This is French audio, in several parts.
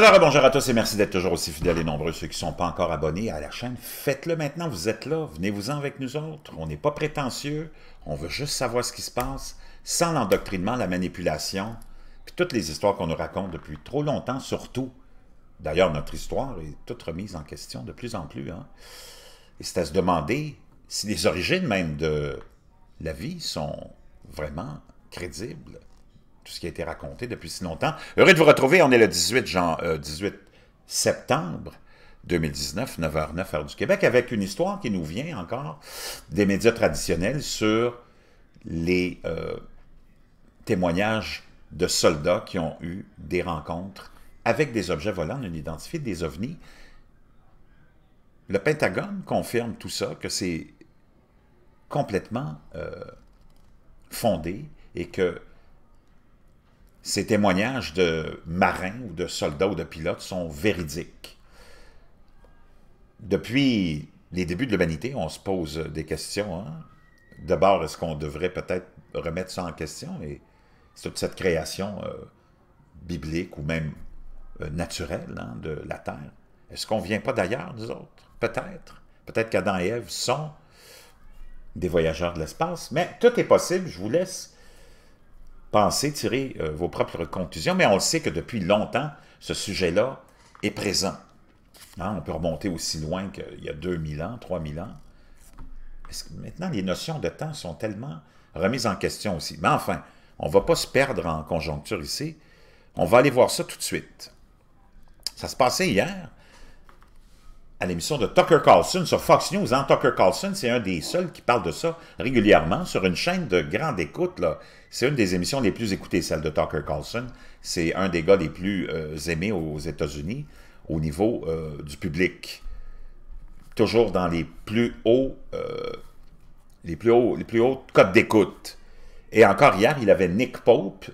Alors, bonjour à tous et merci d'être toujours aussi fidèles et nombreux. Ceux qui ne sont pas encore abonnés à la chaîne, faites-le maintenant, vous êtes là, venez-vous-en avec nous autres. On n'est pas prétentieux, on veut juste savoir ce qui se passe, sans l'endoctrinement, la manipulation, puis toutes les histoires qu'on nous raconte depuis trop longtemps, surtout. D'ailleurs, notre histoire est toute remise en question de plus en plus. Hein. Et c'est à se demander si les origines même de la vie sont vraiment crédibles tout ce qui a été raconté depuis si longtemps. Heureux de vous retrouver, on est le 18, 18 euh, septembre 2019, 9h09 heure du Québec, avec une histoire qui nous vient encore des médias traditionnels sur les euh, témoignages de soldats qui ont eu des rencontres avec des objets volants non identifiés, des ovnis. Le Pentagone confirme tout ça, que c'est complètement euh, fondé et que ces témoignages de marins ou de soldats ou de pilotes sont véridiques. Depuis les débuts de l'humanité, on se pose des questions. Hein. D'abord, est-ce qu'on devrait peut-être remettre ça en question et toute cette création euh, biblique ou même euh, naturelle hein, de la Terre? Est-ce qu'on ne vient pas d'ailleurs, nous autres? Peut-être. Peut-être qu'Adam et Ève sont des voyageurs de l'espace, mais tout est possible. Je vous laisse penser, tirer euh, vos propres conclusions, mais on sait que depuis longtemps, ce sujet-là est présent. Hein, on peut remonter aussi loin qu'il y a 2000 ans, 3000 ans. maintenant, les notions de temps sont tellement remises en question aussi. Mais enfin, on ne va pas se perdre en conjoncture ici. On va aller voir ça tout de suite. Ça se passait hier à l'émission de Tucker Carlson sur Fox News. Hein, Tucker Carlson, c'est un des seuls qui parle de ça régulièrement sur une chaîne de grande écoute. Là. C'est une des émissions les plus écoutées, celle de Tucker Carlson. C'est un des gars les plus euh, aimés aux États-Unis au niveau euh, du public. Toujours dans les plus hauts, euh, les plus hauts, les plus codes d'écoute. Et encore hier, il avait Nick Pope,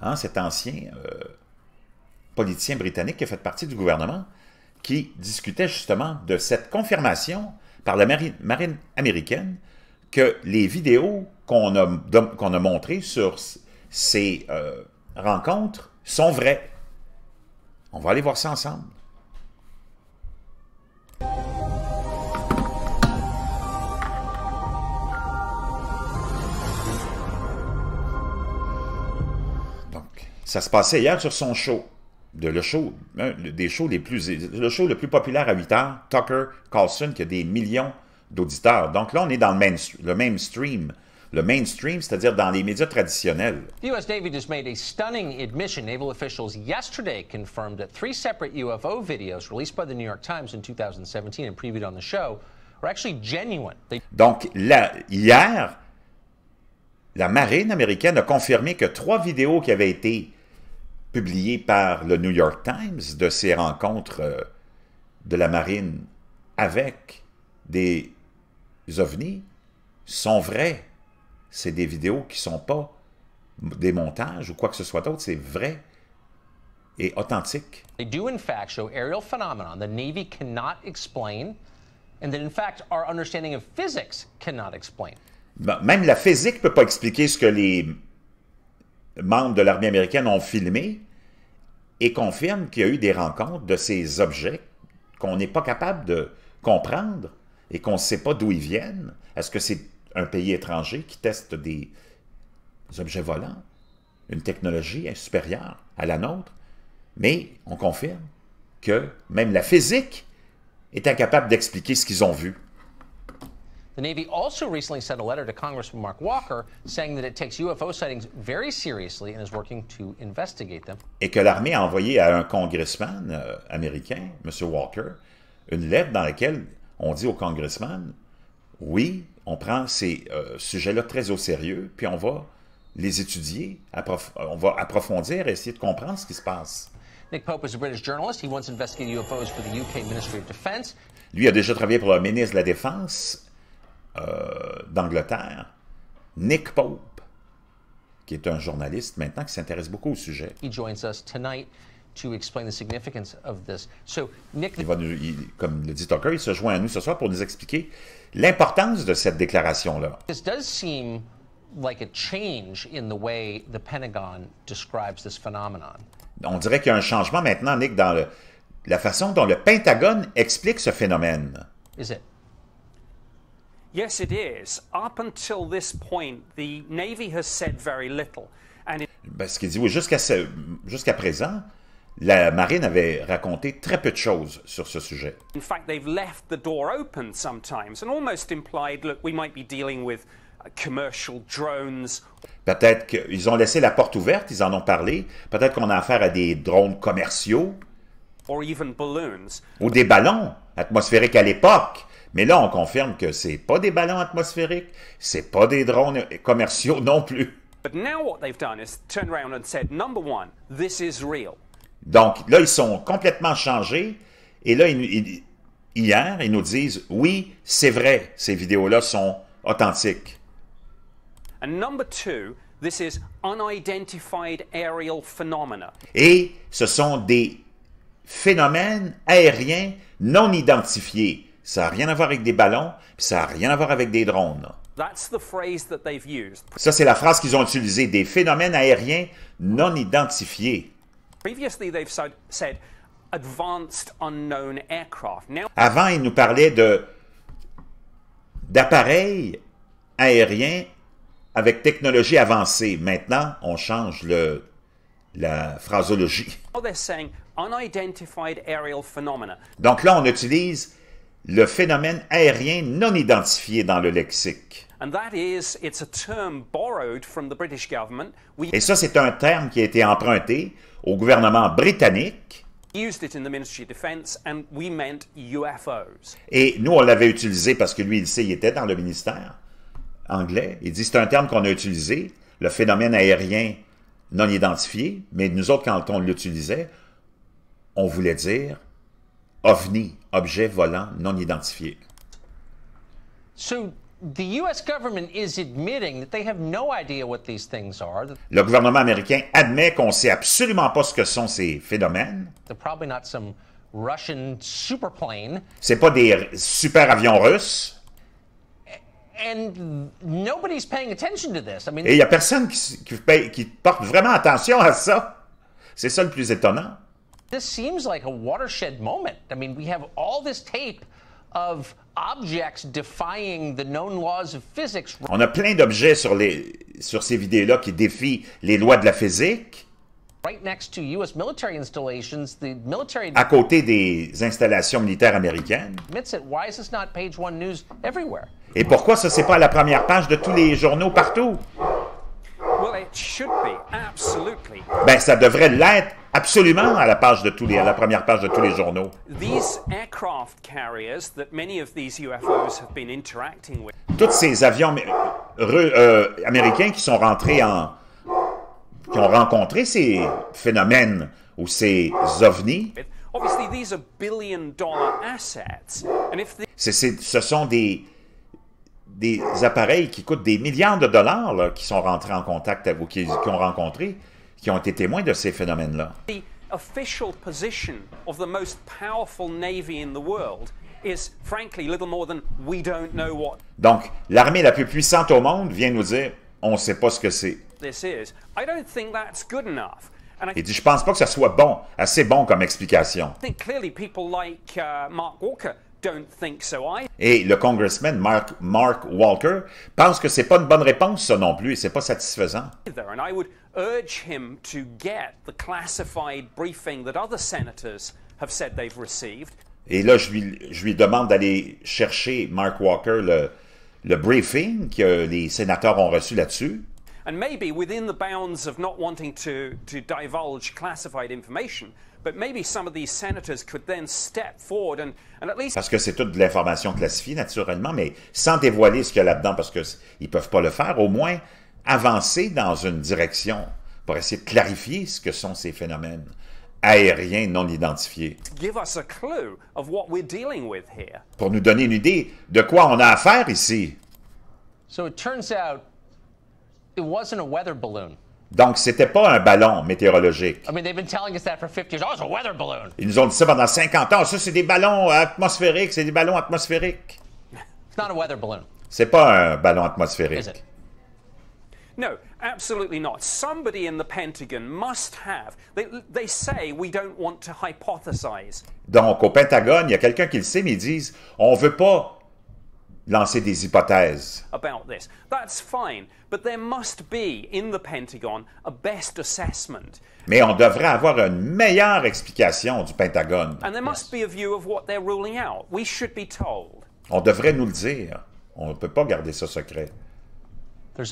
hein, cet ancien politicien britannique qui a fait partie du gouvernement, qui discutait justement de cette confirmation par la marine américaine que les vidéos qu'on a, a montrées sur ces euh, rencontres sont vraies. On va aller voir ça ensemble. Donc, ça se passait hier sur son show, de le show, hein, des shows les plus, le show le plus populaire à 8 heures, Tucker Carlson, qui a des millions d'auditeurs. Donc là, on est dans le, même le mainstream. le mainstream, c'est-à-dire dans les médias traditionnels. Donc hier, la marine américaine a confirmé que trois vidéos qui avaient été publiées par le New York Times de ces rencontres euh, de la marine avec des les ovnis sont vrais. C'est des vidéos qui ne sont pas des montages ou quoi que ce soit d'autre, c'est vrai et authentique. même la physique ne peut pas expliquer ce que les membres de l'armée américaine ont filmé et confirme qu'il y a eu des rencontres de ces objets qu'on n'est pas capable de comprendre et qu'on ne sait pas d'où ils viennent. Est-ce que c'est un pays étranger qui teste des objets volants, une technologie supérieure à la nôtre? Mais on confirme que même la physique est incapable d'expliquer ce qu'ils ont vu. The Navy also recently sent a letter to Mark Walker saying that it takes UFO sightings very seriously and is working to investigate Et que l'armée a envoyé à un congressman euh, américain, M. Walker, une lettre dans laquelle on dit au congressman, oui, on prend ces euh, sujets-là très au sérieux, puis on va les étudier, on va approfondir essayer de comprendre ce qui se passe. Lui a déjà travaillé pour le ministre de la Défense euh, d'Angleterre, Nick Pope, qui est un journaliste maintenant qui s'intéresse beaucoup au sujet. He to explain the significance of this. So, Nick... il va nous, il, comme le dit Tucker, il se joint à nous ce soir pour nous expliquer l'importance de cette déclaration-là. This does seem like a change in the way the Pentagon describes this phenomenon. On dirait qu'il y a un changement maintenant, Nick, dans le, la façon dont le Pentagone explique ce phénomène. Is it? Yes, it is. Up until this point, the Navy has said very little. And it... ben, ce qu'il dit, oui, jusqu'à jusqu présent, la marine avait raconté très peu de choses sur ce sujet. In fact, they've left the door open sometimes and almost implied, we might be dealing with uh, commercial drones. Peut-être qu'ils ont laissé la porte ouverte, ils en ont parlé. Peut-être qu'on a affaire à des drones commerciaux. Or even balloons. Ou des ballons atmosphériques à l'époque. Mais là, on confirme que ce c'est pas des ballons atmosphériques, c'est pas des drones commerciaux non plus. But now what they've done is around and said, number one, this is real. Donc là, ils sont complètement changés. Et là, hier, ils nous disent, oui, c'est vrai, ces vidéos-là sont authentiques. Et ce sont des phénomènes aériens non identifiés. Ça n'a rien à voir avec des ballons, ça n'a rien à voir avec des drones. Ça, c'est la phrase qu'ils ont utilisée, des phénomènes aériens non identifiés. Avant, ils nous parlaient de d'appareils aériens avec technologie avancée. Maintenant, on change le, la phraseologie. Donc là, on utilise le phénomène aérien non identifié dans le lexique. Et ça, c'est un terme qui a été emprunté au gouvernement britannique. Et nous, on l'avait utilisé parce que lui, il sait, il était dans le ministère anglais. Il dit, c'est un terme qu'on a utilisé, le phénomène aérien non identifié, mais nous autres, quand on l'utilisait, on voulait dire OVNI, objet volant non identifié. Le gouvernement américain admet qu'on ne sait absolument pas ce que sont ces phénomènes. C'est pas des super avions russes. Et il n'y a personne qui, porte vraiment attention à ça. C'est ça le plus étonnant. This seems like a watershed moment. I mean, we have all this tape of On a plein d'objets sur les sur ces vidéos-là qui défient les lois de la physique. à côté des installations militaires américaines. Et pourquoi ça c'est pas à la première page de tous les journaux partout? Ben ça devrait l'être absolument à la, page de tous les, à la première page de tous les journaux. Tous ces avions euh, américains qui sont rentrés en... qui ont rencontré ces phénomènes ou ces ovnis, ce sont des des appareils qui coûtent des milliards de dollars là, qui sont rentrés en contact avec vous, qui ont rencontré qui ont été témoins de ces phénomènes-là. The official position of the most powerful navy in the world is frankly little more than we don't know what. Donc, l'armée la plus puissante au monde vient nous dire on sait pas ce que c'est. This is. I don't think that's good enough. Il dit, je pense pas que ça soit bon, assez bon comme explication. I clearly people like uh, Mark Walker don't think so. I... Et le congressman Mark, Mark Walker pense que c'est pas une bonne réponse, ça non plus, et c'est pas satisfaisant. And I would urge him to get the classified briefing that other senators have said they've received. Et là, je lui, je lui demande d'aller chercher Mark Walker le, le briefing que les sénateurs ont reçu là-dessus. And maybe within the bounds of not wanting to, to divulge classified information, parce que c'est toute de l'information classifiée, naturellement, mais sans dévoiler ce qu'il y a là-dedans, parce qu'ils ne peuvent pas le faire, au moins avancer dans une direction pour essayer de clarifier ce que sont ces phénomènes aériens non identifiés. Pour nous donner une idée de quoi on a affaire ici. So it turns out it wasn't a weather balloon. Donc, c'était pas un ballon météorologique. Oh, ils nous ont dit ça pendant 50 ans. Ça, c'est des ballons euh, atmosphériques. C'est des ballons atmosphériques. C'est pas un ballon atmosphérique. Donc, au Pentagone, il y a quelqu'un qui le sait, mais ils disent on veut pas lancer des hypothèses. Mais on devrait avoir une meilleure explication du Pentagone. On devrait nous le dire. On ne peut pas garder ça secret. Il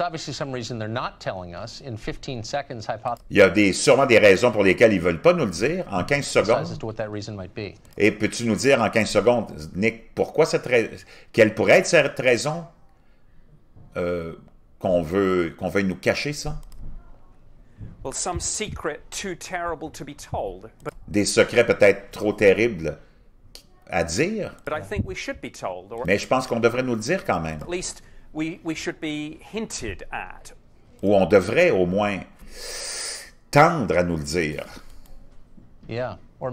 y a des, sûrement des raisons pour lesquelles ils ne veulent pas nous le dire en 15 secondes. Et peux-tu nous dire en 15 secondes, Nick, pourquoi cette quelle pourrait être cette raison euh, qu'on veut, qu'on veuille nous cacher ça? Des secrets peut-être trop terribles à dire. Mais je pense qu'on devrait nous le dire quand même. Ou on devrait au moins tendre à nous le dire. Yeah, Ou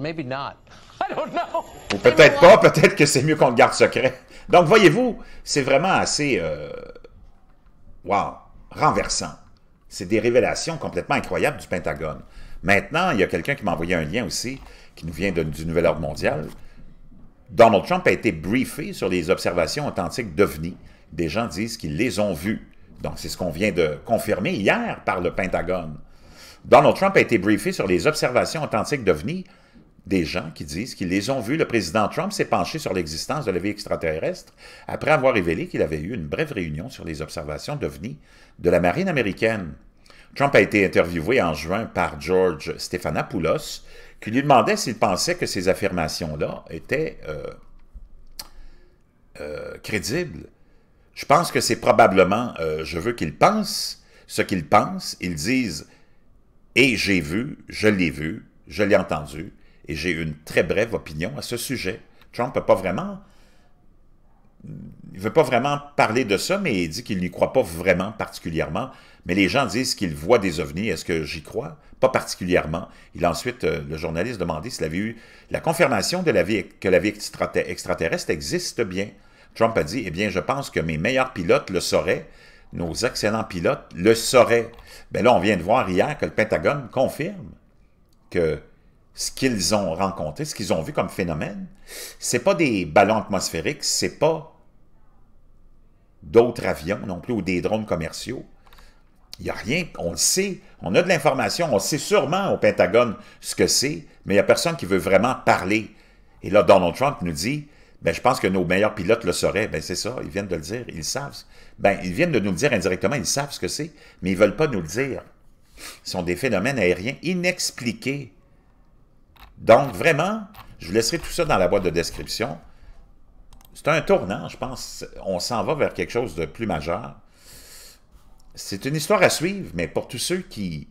peut-être pas, peut-être que c'est mieux qu'on le garde secret. Donc, voyez-vous, c'est vraiment assez... Euh, wow, renversant. C'est des révélations complètement incroyables du Pentagone. Maintenant, il y a quelqu'un qui m'a envoyé un lien aussi, qui nous vient du Nouvel Ordre mondial. Donald Trump a été briefé sur les observations authentiques d'OVNI des gens disent qu'ils les ont vus. Donc, c'est ce qu'on vient de confirmer hier par le Pentagone. Donald Trump a été briefé sur les observations authentiques d'OVNI des gens qui disent qu'ils les ont vus. Le président Trump s'est penché sur l'existence de la vie extraterrestre après avoir révélé qu'il avait eu une brève réunion sur les observations d'OVNI de la marine américaine. Trump a été interviewé en juin par George Stephanopoulos, qui lui demandait s'il pensait que ces affirmations-là étaient euh, euh, crédibles. Je pense que c'est probablement, euh, je veux qu'ils pensent ce qu'ils pensent, ils disent, et j'ai vu, je l'ai vu, je l'ai entendu, et j'ai une très brève opinion à ce sujet. Trump ne pas vraiment, il veut pas vraiment parler de ça, mais il dit qu'il n'y croit pas vraiment particulièrement. Mais les gens disent qu'ils voient des ovnis. Est-ce que j'y crois? Pas particulièrement. Il ensuite, euh, le journaliste demandait s'il avait eu la confirmation de la vie, que la vie extraterrestre existe bien. Trump a dit, eh bien, je pense que mes meilleurs pilotes le sauraient, nos excellents pilotes le sauraient. Mais ben là, on vient de voir hier que le Pentagone confirme que ce qu'ils ont rencontré, ce qu'ils ont vu comme phénomène, c'est pas des ballons atmosphériques, c'est pas d'autres avions non plus ou des drones commerciaux. Il n'y a rien, on le sait, on a de l'information, on sait sûrement au Pentagone ce que c'est, mais il n'y a personne qui veut vraiment parler. Et là, Donald Trump nous dit, ben, je pense que nos meilleurs pilotes le sauraient. Ben, c'est ça, ils viennent de le dire, ils savent. Ben, ils viennent de nous le dire indirectement, ils savent ce que c'est, mais ils ne veulent pas nous le dire. Ce sont des phénomènes aériens inexpliqués. Donc, vraiment, je vous laisserai tout ça dans la boîte de description. C'est un tournant, je pense. On s'en va vers quelque chose de plus majeur. C'est une histoire à suivre, mais pour tous ceux qui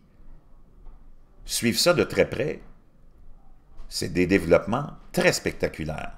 suivent ça de très près, c'est des développements très spectaculaires.